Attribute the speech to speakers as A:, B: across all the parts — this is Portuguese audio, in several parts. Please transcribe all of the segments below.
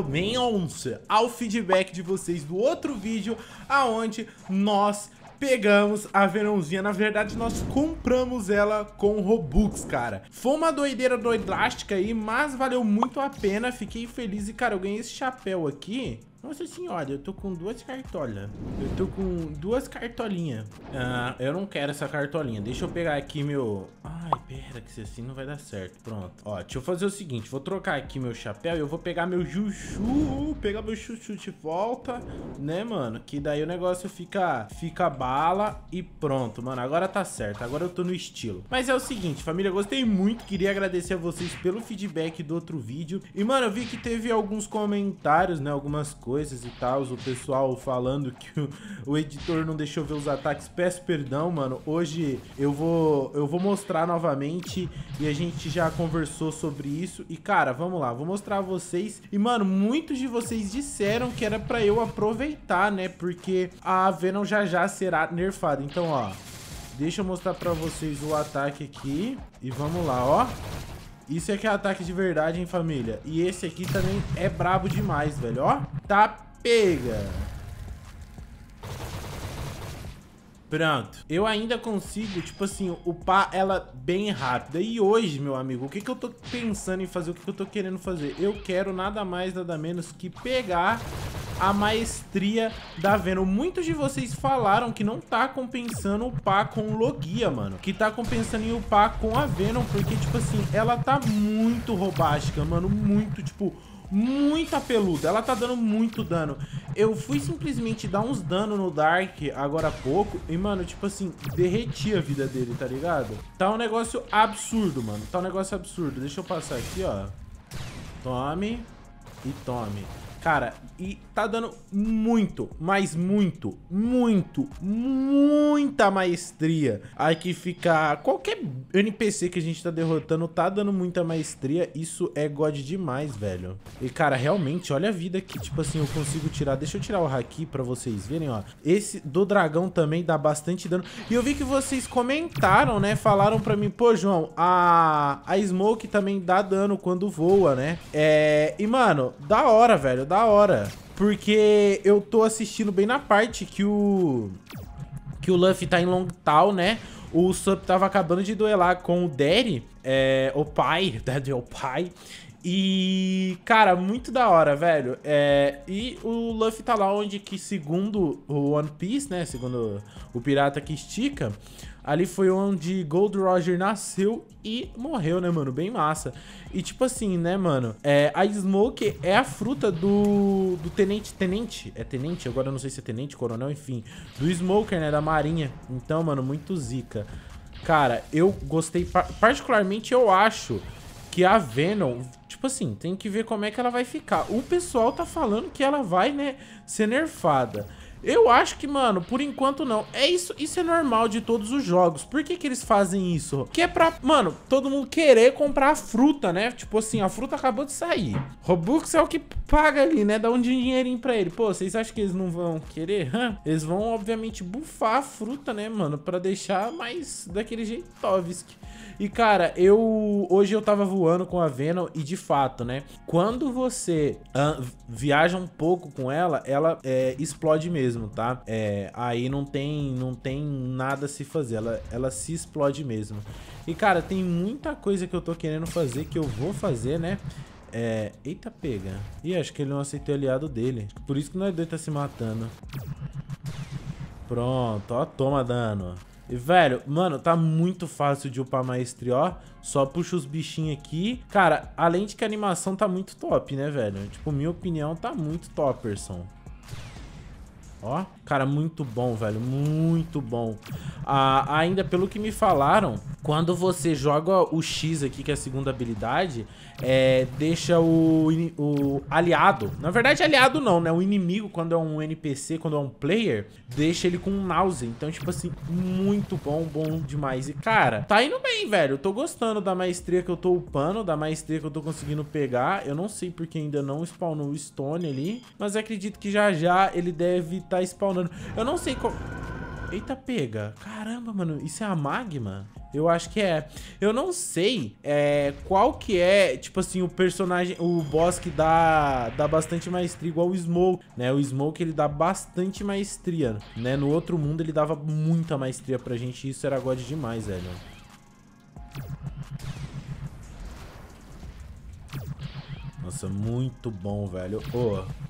A: realmente ao feedback de vocês do outro vídeo, aonde nós pegamos a Verãozinha. Na verdade, nós compramos ela com Robux, cara. Foi uma doideira doidástica aí, mas valeu muito a pena. Fiquei feliz e, cara, eu ganhei esse chapéu aqui nossa senhora, eu tô com duas cartolas. Eu tô com duas cartolinhas. Ah, eu não quero essa cartolinha. Deixa eu pegar aqui meu... Ai, pera, que se assim não vai dar certo. Pronto. Ó, deixa eu fazer o seguinte. Vou trocar aqui meu chapéu e eu vou pegar meu chuchu. Uh, pegar meu chuchu de volta, né, mano? Que daí o negócio fica, fica bala e pronto, mano. Agora tá certo. Agora eu tô no estilo. Mas é o seguinte, família, gostei muito. Queria agradecer a vocês pelo feedback do outro vídeo. E, mano, eu vi que teve alguns comentários, né? Algumas coisas coisas e tal. O pessoal falando que o, o, editor não deixou ver os ataques. Peço perdão, mano. Hoje eu vou, eu vou mostrar novamente e a gente já conversou sobre isso. E, cara, vamos lá. Vou mostrar a vocês. E, mano, muitos de vocês disseram que era pra eu aproveitar, né? Porque a Venom já já será nerfada. Então, ó... Deixa eu mostrar pra vocês o ataque aqui. E vamos lá, ó. Isso aqui é, é ataque de verdade, hein, família? E esse aqui também é brabo demais, velho. Ó, tá pega. Pronto. Eu ainda consigo, tipo assim, upar ela bem rápida. E hoje, meu amigo, o que, que eu tô pensando em fazer? O que, que eu tô querendo fazer? Eu quero nada mais, nada menos que pegar a maestria da Venom. Muitos de vocês falaram que não tá compensando upar com o Logia, mano. Que tá compensando em upar com a Venom, porque, tipo assim, ela tá muito robástica, mano. Muito, tipo muita peluda. Ela tá dando muito dano. Eu fui simplesmente dar uns dano no Dark agora há pouco. E, mano, tipo assim, derreti a vida dele, tá ligado? Tá um negócio absurdo, mano. Tá um negócio absurdo. Deixa eu passar aqui, ó. Tome. E tome. Cara, e tá dando muito, mas muito, muito, muita maestria. Aí que fica. Qualquer NPC que a gente tá derrotando tá dando muita maestria. Isso é God demais, velho. E, cara, realmente, olha a vida que, tipo assim, eu consigo tirar. Deixa eu tirar o Haki pra vocês verem, ó. Esse do dragão também dá bastante dano. E eu vi que vocês comentaram, né? Falaram pra mim, pô, João, a, a Smoke também dá dano quando voa, né? É... E, mano, da hora, velho, da hora. Porque eu tô assistindo bem na parte que o... Que o Luffy tá em Long Tal, né? O Sup tava acabando de duelar com o Daddy, é, o pai, Daddy é o pai. E, cara, muito da hora, velho. É, e o Luffy tá lá onde que, segundo o One Piece, né? Segundo o pirata que estica, Ali foi onde Gold Roger nasceu e morreu, né, mano? Bem massa. E tipo assim, né, mano? É, a Smoke é a fruta do, do Tenente. Tenente? É Tenente? Agora eu não sei se é Tenente, Coronel, enfim. Do Smoker, né? Da Marinha. Então, mano, muito zica. Cara, eu gostei. Particularmente, eu acho que a Venom, tipo assim, tem que ver como é que ela vai ficar. O pessoal tá falando que ela vai, né, ser nerfada. Eu acho que, mano, por enquanto não. É isso, isso é normal de todos os jogos. Por que que eles fazem isso? Que é pra, mano, todo mundo querer comprar a fruta, né? Tipo assim, a fruta acabou de sair. Robux é o que paga ali, né? Dá um dinheirinho pra ele. Pô, vocês acham que eles não vão querer? Eles vão, obviamente, bufar a fruta, né, mano? Pra deixar mais daquele jeito Tovski. E, cara, eu... Hoje eu tava voando com a Venom e, de fato, né? Quando você uh, viaja um pouco com ela, ela é, explode mesmo mesmo, tá? É, aí não tem, não tem nada a se fazer, ela, ela se explode mesmo. E, cara, tem muita coisa que eu tô querendo fazer, que eu vou fazer, né? É... Eita, pega. Ih, acho que ele não aceitou o aliado dele. Por isso que nós dois tá se matando. Pronto, ó, toma dano. E, velho, mano, tá muito fácil de upar maestria, ó. Só puxa os bichinhos aqui. Cara, além de que a animação tá muito top, né, velho? Tipo, minha opinião, tá muito toperson. Ó, cara, muito bom, velho, muito bom. Ah, ainda, pelo que me falaram, quando você joga o X aqui, que é a segunda habilidade, é, deixa o, o aliado, na verdade aliado não, né, o inimigo, quando é um NPC, quando é um player, deixa ele com nausea Então, tipo assim, muito bom, bom demais. E, cara, tá indo bem, velho, eu tô gostando da maestria que eu tô upando, da maestria que eu tô conseguindo pegar. Eu não sei porque ainda não spawnou o Stone ali, mas acredito que já já ele deve tá spawnando. Eu não sei qual... Eita, pega. Caramba, mano, isso é a magma? Eu acho que é. Eu não sei é, qual que é, tipo assim, o personagem, o boss que dá, dá bastante maestria, igual o Smoke, né? O Smoke, ele dá bastante maestria, né? No outro mundo, ele dava muita maestria pra gente e isso era god demais, velho. Nossa, muito bom, velho. Ô... Oh.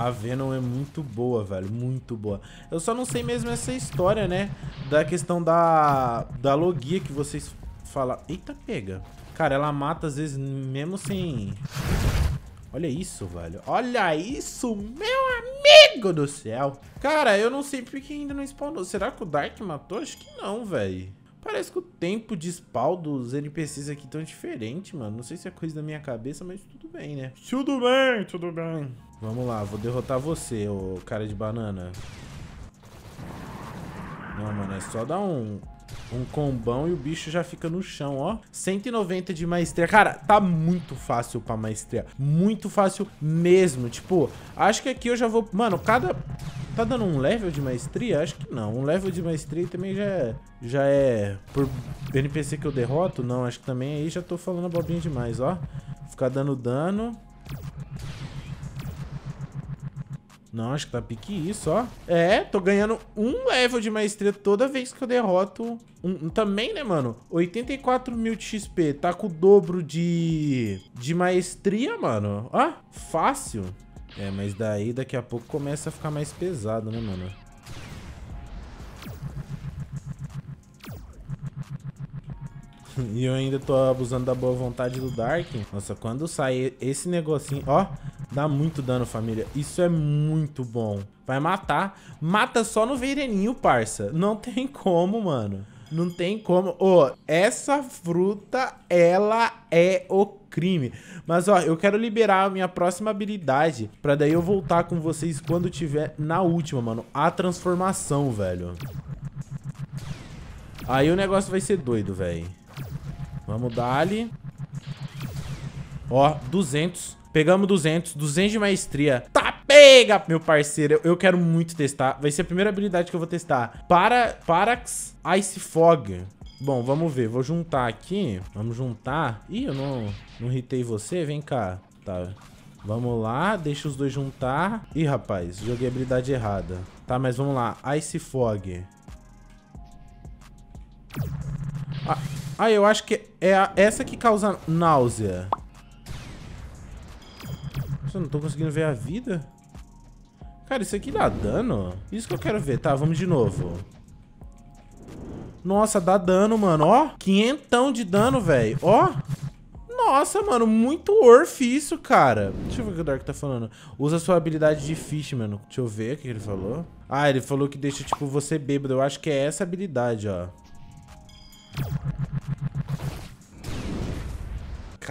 A: A Venom é muito boa, velho. Muito boa. Eu só não sei mesmo essa história, né? Da questão da, da logia que vocês falam. Eita, pega. Cara, ela mata às vezes mesmo sem... Olha isso, velho. Olha isso, meu amigo do céu. Cara, eu não sei porque ainda não spawnou. Será que o Dark matou? Acho que não, velho. Parece que o tempo de spawn dos NPCs aqui tão diferente, mano. Não sei se é coisa da minha cabeça, mas tudo bem, né? Tudo bem, tudo bem. Vamos lá, vou derrotar você, ô cara de banana. Não, mano, é só dar um, um combão e o bicho já fica no chão, ó. 190 de maestria. Cara, tá muito fácil pra maestria. Muito fácil mesmo. Tipo, acho que aqui eu já vou... Mano, cada... Tá dando um level de maestria? Acho que não. Um level de maestria também já é... Já é... Por NPC que eu derroto? Não, acho que também aí já tô falando bobinho demais, ó. Ficar dando dano. Não, acho que tá pique isso, ó. É, tô ganhando um level de maestria toda vez que eu derroto um, também, né, mano? 84 mil de XP, tá com o dobro de, de maestria, mano. Ó, fácil. É, mas daí daqui a pouco começa a ficar mais pesado, né, mano? e eu ainda tô abusando da boa vontade do Dark. Nossa, quando sai esse negocinho, ó, dá muito dano, família. Isso é muito bom. Vai matar. Mata só no veneninho, parça. Não tem como, mano. Não tem como. Ô, oh, essa fruta, ela é o crime. Mas, ó, eu quero liberar a minha próxima habilidade pra daí eu voltar com vocês quando tiver na última, mano. A transformação, velho. Aí o negócio vai ser doido, velho. Vamos ali. Ó, 200. Pegamos 200. 200 de maestria. Tá, pega, meu parceiro. Eu, eu quero muito testar. Vai ser a primeira habilidade que eu vou testar. Para, Parax Ice Fog. Bom, vamos ver. Vou juntar aqui. Vamos juntar. Ih, eu não, não hitei você. Vem cá. Tá. Vamos lá. Deixa os dois juntar. Ih, rapaz. Joguei a habilidade errada. Tá, mas vamos lá. Ice Fog. Ah, ah, eu acho que é a, essa que causa náusea. Nossa, eu não tô conseguindo ver a vida. Cara, isso aqui dá dano? Isso que eu quero ver. Tá, vamos de novo. Nossa, dá dano, mano. Ó, quinhentão de dano, velho. Ó. Nossa, mano, muito worth isso, cara. Deixa eu ver o que o Dark tá falando. Usa sua habilidade de fish, mano. Deixa eu ver o que ele falou. Ah, ele falou que deixa, tipo, você bêbado. Eu acho que é essa habilidade, ó.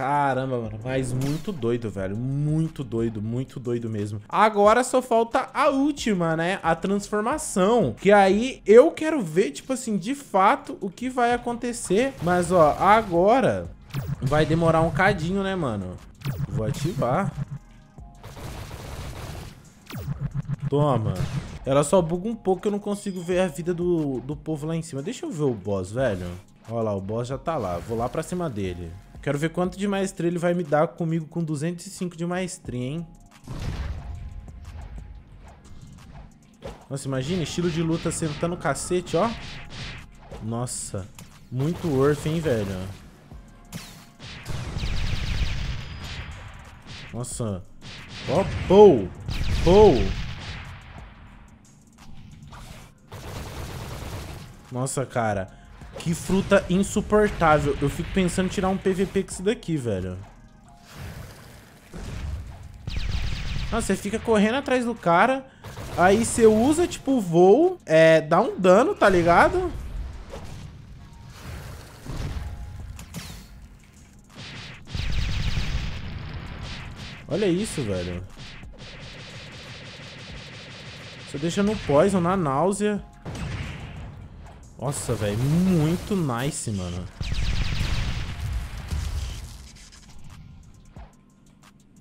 A: Caramba, mano. Mas muito doido, velho. Muito doido, muito doido mesmo. Agora só falta a última, né? A transformação. Que aí eu quero ver, tipo assim, de fato o que vai acontecer. Mas, ó, agora vai demorar um cadinho, né, mano? Vou ativar. Toma. Ela só buga um pouco, que eu não consigo ver a vida do, do povo lá em cima. Deixa eu ver o boss, velho. Olha lá, o boss já tá lá. Vou lá pra cima dele. Quero ver quanto de maestria ele vai me dar comigo com 205 de maestria, hein? Nossa, imagina, estilo de luta sentando o cacete, ó. Nossa, muito worth, hein, velho? Nossa. Ó, pou! Pou! Nossa, cara. Que fruta insuportável. Eu fico pensando em tirar um PVP com isso daqui, velho. Nossa, você fica correndo atrás do cara. Aí você usa, tipo, o voo. É, dá um dano, tá ligado? Olha isso, velho. Você deixa no poison, na náusea. Nossa, velho. Muito nice, mano.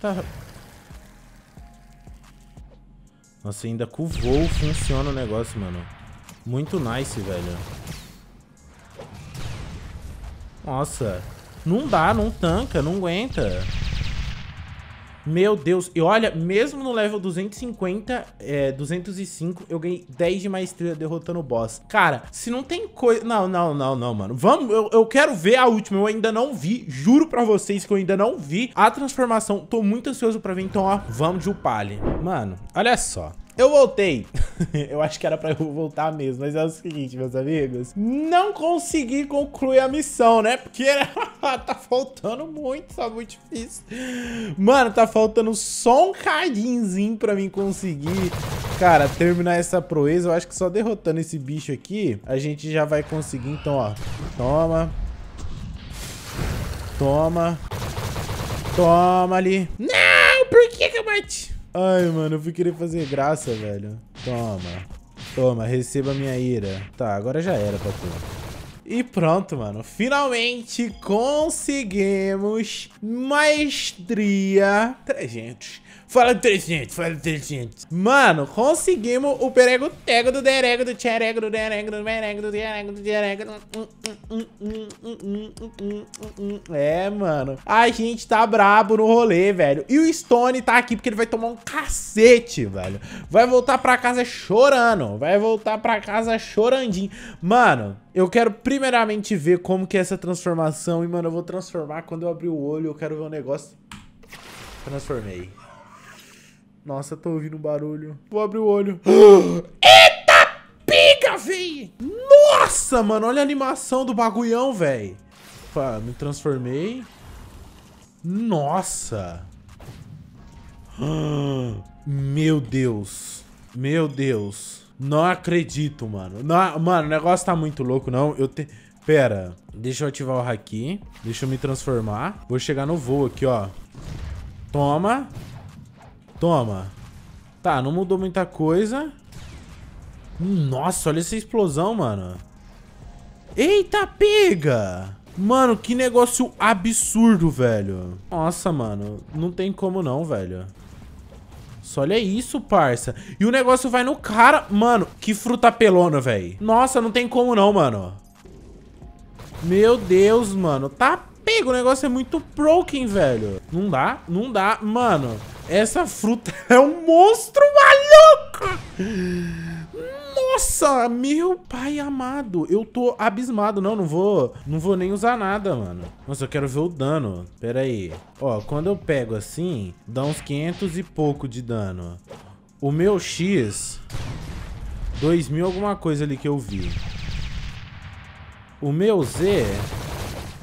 A: Tá... Nossa, ainda com o voo funciona o negócio, mano. Muito nice, velho. Nossa. Não dá, não tanca, não aguenta. Meu Deus, e olha, mesmo no level 250, é, 205, eu ganhei 10 de maestria derrotando o boss. Cara, se não tem coisa... Não, não, não, não, mano. Vamos, eu, eu quero ver a última, eu ainda não vi, juro pra vocês que eu ainda não vi a transformação. Tô muito ansioso pra ver, então, ó, vamos de Mano, olha só. Eu voltei. eu acho que era pra eu voltar mesmo, mas é o seguinte, meus amigos. Não consegui concluir a missão, né? Porque era... tá faltando muito, tá muito difícil. Mano, tá faltando só um cadinzinho pra mim conseguir, cara, terminar essa proeza. Eu acho que só derrotando esse bicho aqui, a gente já vai conseguir. Então, ó, toma. Toma. Toma ali. Não, por que que eu bati? Ai, mano, eu fui querer fazer graça, velho. Toma. Toma, receba minha ira. Tá, agora já era, tu. E pronto, mano. Finalmente conseguimos Maestria 300 Fala 300, fala 300. Mano, conseguimos o perego tego do derego do tcherego do derego do merego do derego do derego. É, mano. A gente tá brabo no rolê, velho. E o Stone tá aqui porque ele vai tomar um cacete, velho. Vai voltar pra casa chorando. Vai voltar pra casa chorandinho. Mano, eu quero primeiramente ver como que é essa transformação. E, mano, eu vou transformar quando eu abrir o olho. Eu quero ver o um negócio. Transformei. Nossa, tô ouvindo um barulho. Vou abrir o olho. Eita pica, véi! Nossa, mano, olha a animação do bagulhão, véi. Opa, me transformei. Nossa. Meu Deus. Meu Deus. Não acredito, mano. Não, mano, o negócio tá muito louco, não. Eu te... Pera. Deixa eu ativar o haki. Deixa eu me transformar. Vou chegar no voo aqui, ó. Toma. Toma. Tá, não mudou muita coisa. Nossa, olha essa explosão, mano. Eita, pega! Mano, que negócio absurdo, velho. Nossa, mano. Não tem como não, velho. Só olha isso, parça. E o negócio vai no cara. Mano, que fruta pelona, velho. Nossa, não tem como não, mano. Meu Deus, mano. Tá pego. O negócio é muito broken, velho. Não dá, não dá. Mano, essa fruta é um monstro maluco! Nossa, meu pai amado. Eu tô abismado. Não, não vou, não vou nem usar nada, mano. Nossa, eu quero ver o dano. Pera aí. Ó, quando eu pego assim, dá uns 500 e pouco de dano. O meu X... 2000 alguma coisa ali que eu vi. O meu Z...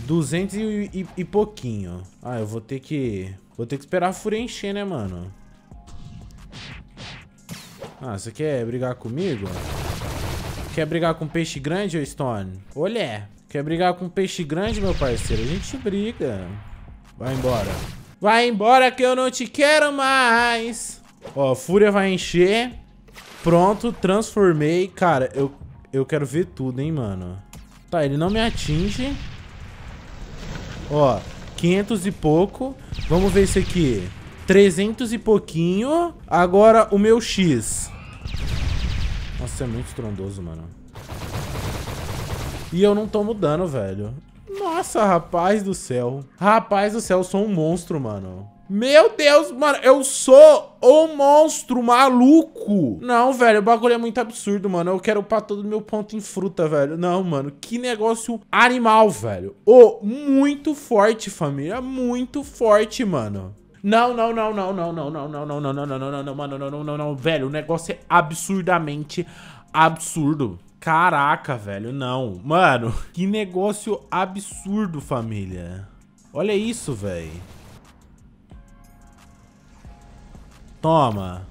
A: 200 e, e, e pouquinho. Ah, eu vou ter que Vou ter que esperar a fúria encher, né, mano? Ah, você quer brigar comigo? Quer brigar com peixe grande, ô Stone? Olha, Quer brigar com peixe grande, meu parceiro? A gente briga. Vai embora. Vai embora que eu não te quero mais! Ó, fúria vai encher. Pronto, transformei. Cara, eu, eu quero ver tudo, hein, mano. Tá, ele não me atinge. Ó, 500 e pouco. Vamos ver isso aqui. 300 e pouquinho. Agora o meu X. Nossa, é muito estrondoso, mano. E eu não tomo dano, velho. Nossa, rapaz do céu. Rapaz do céu, eu sou um monstro, mano. Meu Deus, mano, eu sou o monstro maluco. Não, velho, o bagulho é muito absurdo, mano. Eu quero upar todo meu ponto em fruta, velho. Não, mano, que negócio animal, velho. Ô, oh, muito forte, família. Muito forte, mano. Não, não, não, não, não, não, não, não, não, não, não, não, não, não, não, não, não, não, não, não, velho. O negócio é absurdamente absurdo. Caraca, velho, não. Mano, que negócio absurdo, família. Olha isso, velho. Toma.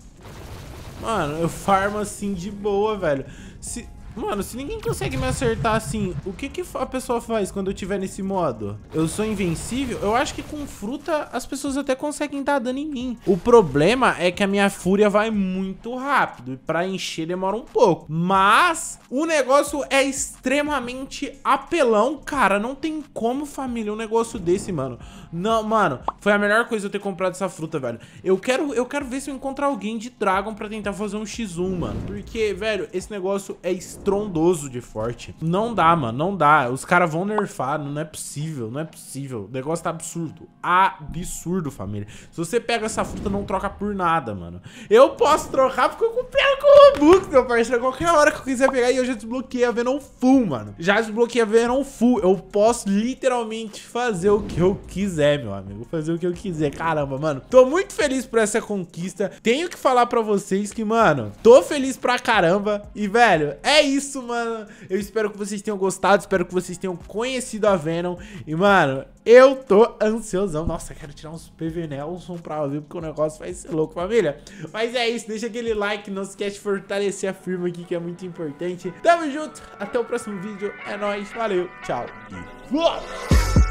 A: Mano, eu farmo assim de boa, velho. Se... Mano, se ninguém consegue me acertar assim, o que, que a pessoa faz quando eu tiver nesse modo? Eu sou invencível? Eu acho que com fruta as pessoas até conseguem dar dano em mim. O problema é que a minha fúria vai muito rápido e pra encher demora um pouco. Mas o negócio é extremamente apelão, cara. Não tem como, família, um negócio desse, mano. Não, mano, foi a melhor coisa eu ter comprado essa fruta, velho. Eu quero, eu quero ver se eu encontrar alguém de Dragon pra tentar fazer um X1, mano. Porque, velho, esse negócio é estrondoso de forte. Não dá, mano, não dá. Os caras vão nerfar, não é possível, não é possível. O negócio tá absurdo. Absurdo, família. Se você pega essa fruta, não troca por nada, mano. Eu posso trocar porque eu pego com o Robux, meu parceiro. Qualquer hora que eu quiser pegar e eu já desbloqueei a Venom Full, mano. Já desbloqueei a Venom Full. Eu posso literalmente fazer o que eu quiser, meu amigo. Fazer o que eu quiser. Caramba, mano. Tô muito feliz por essa conquista. Tenho que falar pra vocês que, mano, tô feliz pra caramba. E, velho, é isso, mano. Eu espero que vocês tenham gostado. Espero que vocês tenham conhecido a Venom. E, mano, eu tô ansiosão. Nossa, quero tirar uns PV Nelson pra ver, porque o negócio vai ser louco, família. Mas é isso, deixa aquele like, não esquece de fortalecer a firma aqui, que é muito importante. Tamo junto, até o próximo vídeo. É nóis, valeu, tchau e fui!